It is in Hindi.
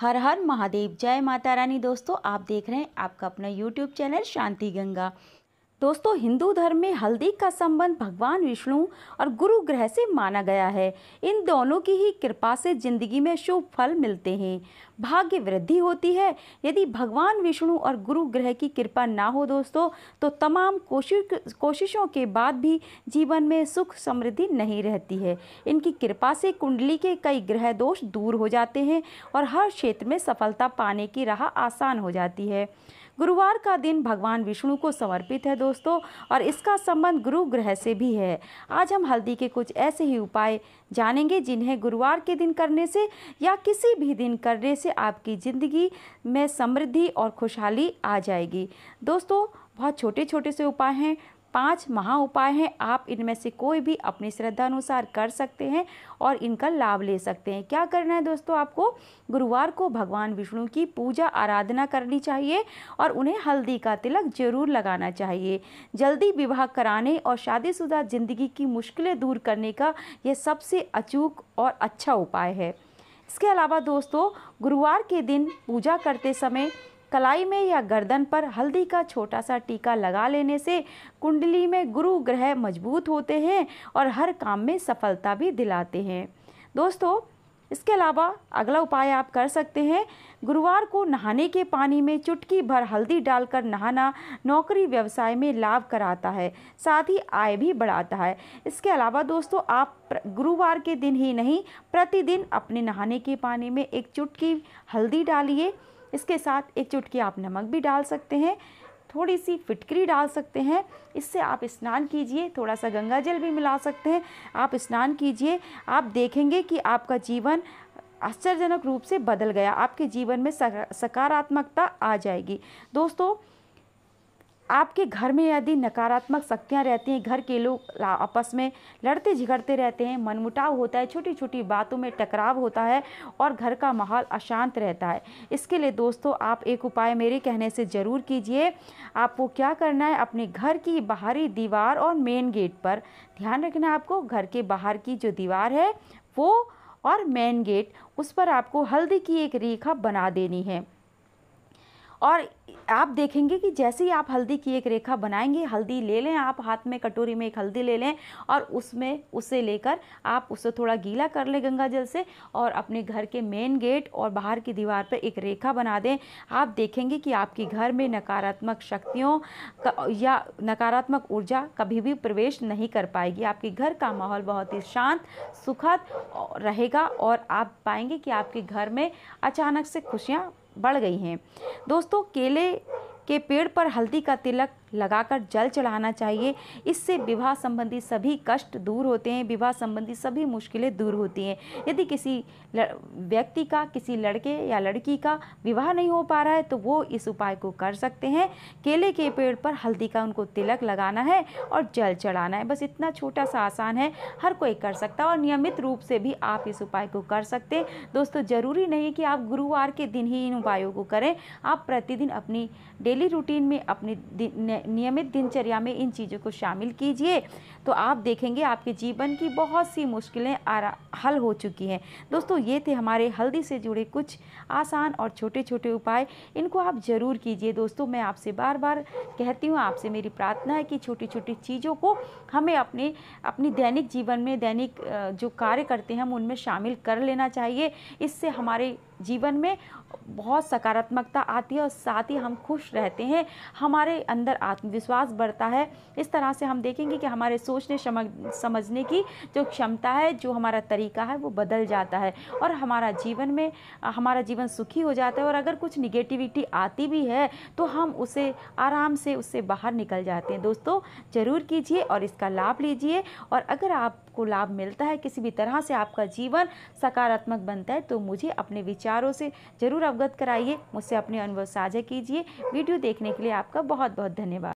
हर हर महादेव जय माता रानी दोस्तों आप देख रहे हैं आपका अपना यूट्यूब चैनल शांति गंगा दोस्तों हिंदू धर्म में हल्दी का संबंध भगवान विष्णु और गुरु ग्रह से माना गया है इन दोनों की ही कृपा से जिंदगी में शुभ फल मिलते हैं भाग्य वृद्धि होती है यदि भगवान विष्णु और गुरु ग्रह की कृपा ना हो दोस्तों तो तमाम कोशिश कोशिशों के बाद भी जीवन में सुख समृद्धि नहीं रहती है इनकी कृपा से कुंडली के कई ग्रह दोष दूर हो जाते हैं और हर क्षेत्र में सफलता पाने की राह आसान हो जाती है गुरुवार का दिन भगवान विष्णु को समर्पित है दोस्तों और इसका संबंध गुरु ग्रह से भी है आज हम हल्दी के कुछ ऐसे ही उपाय जानेंगे जिन्हें गुरुवार के दिन करने से या किसी भी दिन करने से आपकी ज़िंदगी में समृद्धि और खुशहाली आ जाएगी दोस्तों बहुत छोटे छोटे से उपाय हैं पांच महा उपाय हैं आप इनमें से कोई भी अपनी श्रद्धा अनुसार कर सकते हैं और इनका लाभ ले सकते हैं क्या करना है दोस्तों आपको गुरुवार को भगवान विष्णु की पूजा आराधना करनी चाहिए और उन्हें हल्दी का तिलक जरूर लगाना चाहिए जल्दी विवाह कराने और शादीशुदा ज़िंदगी की मुश्किलें दूर करने का यह सबसे अचूक और अच्छा उपाय है इसके अलावा दोस्तों गुरुवार के दिन पूजा करते समय कलाई में या गर्दन पर हल्दी का छोटा सा टीका लगा लेने से कुंडली में गुरु ग्रह मजबूत होते हैं और हर काम में सफलता भी दिलाते हैं दोस्तों इसके अलावा अगला उपाय आप कर सकते हैं गुरुवार को नहाने के पानी में चुटकी भर हल्दी डालकर नहाना नौकरी व्यवसाय में लाभ कराता है साथ ही आय भी बढ़ाता है इसके अलावा दोस्तों आप गुरुवार के दिन ही नहीं प्रतिदिन अपने नहाने के पानी में एक चुटकी हल्दी डालिए इसके साथ एक चुटकी आप नमक भी डाल सकते हैं थोड़ी सी फिटकरी डाल सकते हैं इससे आप स्नान कीजिए थोड़ा सा गंगा जल भी मिला सकते हैं आप स्नान कीजिए आप देखेंगे कि आपका जीवन आश्चर्यजनक रूप से बदल गया आपके जीवन में सकारात्मकता आ जाएगी दोस्तों आपके घर में यदि नकारात्मक शक्तियाँ रहती हैं घर के लोग आपस में लड़ते झगड़ते रहते हैं मनमुटाव होता है छोटी छोटी बातों में टकराव होता है और घर का माहौल अशांत रहता है इसके लिए दोस्तों आप एक उपाय मेरे कहने से ज़रूर कीजिए आपको क्या करना है अपने घर की बाहरी दीवार और मेन गेट पर ध्यान रखना आपको घर के बाहर की जो दीवार है वो और मेन गेट उस पर आपको हल्दी की एक रेखा बना देनी है और आप देखेंगे कि जैसे ही आप हल्दी की एक रेखा बनाएंगे हल्दी ले लें आप हाथ में कटोरी में एक हल्दी ले लें और उसमें उसे लेकर आप उसे थोड़ा गीला कर लें गंगा जल से और अपने घर के मेन गेट और बाहर की दीवार पर एक रेखा बना दें आप देखेंगे कि आपके घर में नकारात्मक शक्तियों या नकारात्मक ऊर्जा कभी भी प्रवेश नहीं कर पाएगी आपके घर का माहौल बहुत ही शांत सुखद रहेगा और आप पाएंगे कि आपके घर में अचानक से खुशियाँ बढ़ गई हैं दोस्तों केले के पेड़ पर हल्दी का तिलक लगाकर जल चढ़ाना चाहिए इससे विवाह संबंधी सभी कष्ट दूर होते हैं विवाह संबंधी सभी मुश्किलें दूर होती हैं यदि किसी व्यक्ति का किसी लड़के या लड़की का विवाह नहीं हो पा रहा है तो वो इस उपाय को कर सकते हैं केले के पेड़ पर हल्दी का उनको तिलक लगाना है और जल चढ़ाना है बस इतना छोटा सा आसान है हर कोई कर सकता है और नियमित रूप से भी आप इस उपाय को कर सकते हैं दोस्तों ज़रूरी नहीं कि आप गुरुवार के दिन ही इन उपायों को करें आप प्रतिदिन अपनी डेली रूटीन में अपने नियमित दिनचर्या में इन चीज़ों को शामिल कीजिए तो आप देखेंगे आपके जीवन की बहुत सी मुश्किलें हल हो चुकी हैं दोस्तों ये थे हमारे हल्दी से जुड़े कुछ आसान और छोटे छोटे उपाय इनको आप ज़रूर कीजिए दोस्तों मैं आपसे बार बार कहती हूँ आपसे मेरी प्रार्थना है कि छोटी छोटी चीज़ों को हमें अपने अपनी दैनिक जीवन में दैनिक जो कार्य करते हैं हम उनमें शामिल कर लेना चाहिए इससे हमारे जीवन में बहुत सकारात्मकता आती है और साथ ही हम खुश रहते हैं हमारे अंदर आत्मविश्वास बढ़ता है इस तरह से हम देखेंगे कि हमारे सोचने समझने की जो क्षमता है जो हमारा तरीका है वो बदल जाता है और हमारा जीवन में हमारा जीवन सुखी हो जाता है और अगर कुछ निगेटिविटी आती भी है तो हम उसे आराम से उससे बाहर निकल जाते हैं दोस्तों ज़रूर कीजिए और इसका लाभ लीजिए और अगर आपको लाभ मिलता है किसी भी तरह से आपका जीवन सकारात्मक बनता है तो मुझे अपने विचार विचारों से ज़रूर अवगत कराइए मुझसे अपने अनुभव साझा कीजिए वीडियो देखने के लिए आपका बहुत बहुत धन्यवाद